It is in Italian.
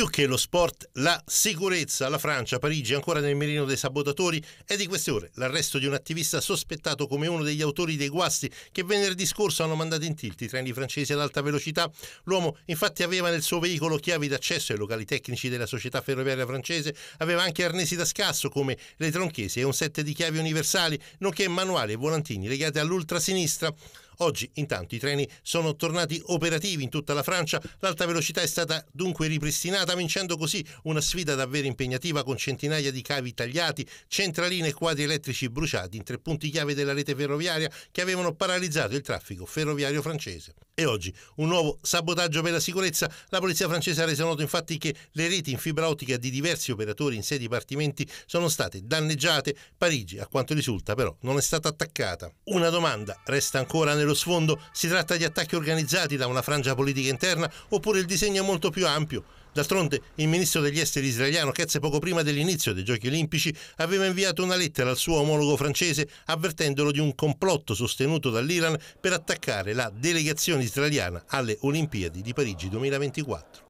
più che lo sport, la sicurezza. La Francia, Parigi, ancora nel mirino dei sabotatori. È di queste ore l'arresto di un attivista sospettato come uno degli autori dei guasti che venerdì scorso hanno mandato in tilt i treni francesi ad alta velocità. L'uomo, infatti, aveva nel suo veicolo chiavi d'accesso ai locali tecnici della società ferroviaria francese, aveva anche arnesi da scasso come le tronchesi e un set di chiavi universali, nonché manuali e volantini legati all'ultrasinistra. Oggi intanto i treni sono tornati operativi in tutta la Francia, l'alta velocità è stata dunque ripristinata vincendo così una sfida davvero impegnativa con centinaia di cavi tagliati, centraline e quadri elettrici bruciati in tre punti chiave della rete ferroviaria che avevano paralizzato il traffico ferroviario francese. E oggi un nuovo sabotaggio per la sicurezza. La polizia francese ha reso noto infatti che le reti in fibra ottica di diversi operatori in sei dipartimenti sono state danneggiate. Parigi, a quanto risulta, però non è stata attaccata. Una domanda resta ancora nello sfondo. Si tratta di attacchi organizzati da una frangia politica interna oppure il disegno è molto più ampio? D'altronde il ministro degli esteri israeliano Ketz poco prima dell'inizio dei Giochi Olimpici aveva inviato una lettera al suo omologo francese avvertendolo di un complotto sostenuto dall'Iran per attaccare la delegazione israeliana alle Olimpiadi di Parigi 2024.